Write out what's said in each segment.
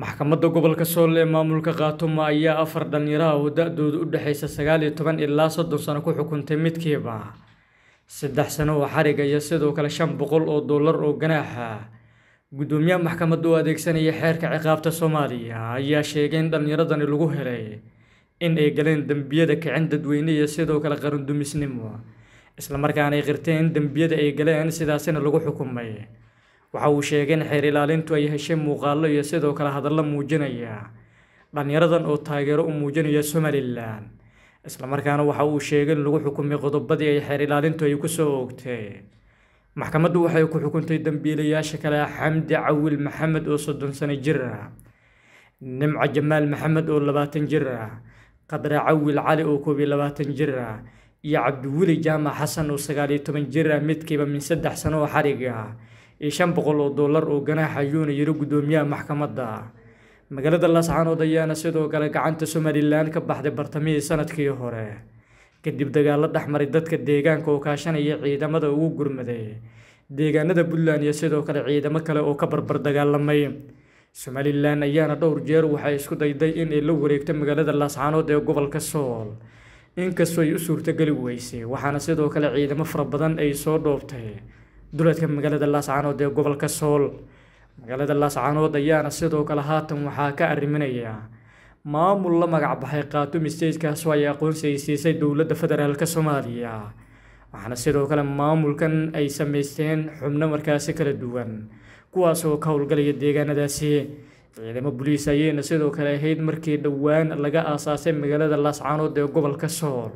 maxkamadda gobolka sool ee maamulka khaatumo ayaa afar dhalinyaraha oo da-doodu u dhexaysa sagaal iyo toban ilaa soddon sano ku xukuntay midkiiba saddex sano oo xarig iyo sidoo kale shan boqol oo dollar oo ganaaxa ah. guddoomiyaha maxkamadda u adeegsanaya xeerka ciqaabta soomaaliya ayaa sheegay in dhallinyaradani lagu helay in ay galeen dembiyada kicin dadweyne iyo sidoo kale qarandumisnimo islamarkaana ay qirteen in dembiyada ay galeen sidaasina lagu xukumay waxa uu sheegay in xeer ilaalintu ay heshay muuqaallo iyo sidoo kale hadallo muujinaya dhallinyaradan oo taageero u muujinaya somalilan islamarkaana waxa uu sheegay in lagu xukumay qodobadii ay xeer ilaalintu ay ku soo oogtay maxkamaddu waxay ku xukuntay dembiilayaasha kale xamdi cawil maxamed oo soddon sano jira nimca jamaal maxamed oo labaatan jira qadre cawil cali oo koob iyo labaatan jira iyo cabdiweli jaamac xasan oo sagaal iyo toban jir ah midkiiba min saddex sano oo xariga iyo shan boqol oo dollar oo ganaax yuuna yidhi guddoomiyaha maxkamadda ah. magaalada laascaanood ayaana sidoo kale gacanta somalilan ka baxday bartamihii sanadkii hore kadib dagaalo dhexmaray dadka deegaanka oo kaashanaya ciidamada ugu gurmaday deegaanada puntland iyo sidoo kale ciidamo kale oo ka barbar dagaalamay somalilan ayaana dhowr jeer waxay isku dayday inay la wareegto magaalada laascaanood ee gobolka sool inkastoo ay u suurtogeli weysay waxaana sidoo kale ciidamo fara badan ay soo dhoobtay duleedka magaalada laascaanood ee gobolka sool magaalada laascaanood ayaana sidoo kale haatan waxaa ka arriminaya maamul la magacbaxay khaatumi stagekaasoo ay aqoonsi ay siisay dowladda federaalk soomaaliya waxaana sidoo kale maamulkan ay samaysteen xubno markaasi kala duwan kuwaasoo ka howlgalaya deegaanadaasi ciidamo buliis ayeyna sidoo kale ahayd markii dhowaan laga aasaasay magaalada laascaanood ee gobolka sool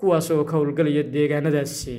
kuwaas oo ka howlgalaya deegaanadaasi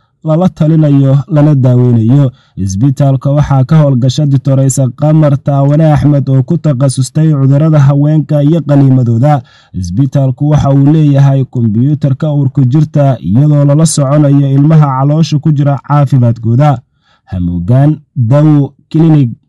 lala talinayo lana daaweynayo isbitaalka waxaa ka howlgasha ditoreysa qamar taawane axmed oo ku takhasustay cudurada haweenka iyo qaniimadooda isbitaalku waxa uu leeyahay kombyuutarka uurku jirta iyadoo lala soconayo ilmaha caloosha ku jira caafimaadkooda hamuugaan dawo kilinig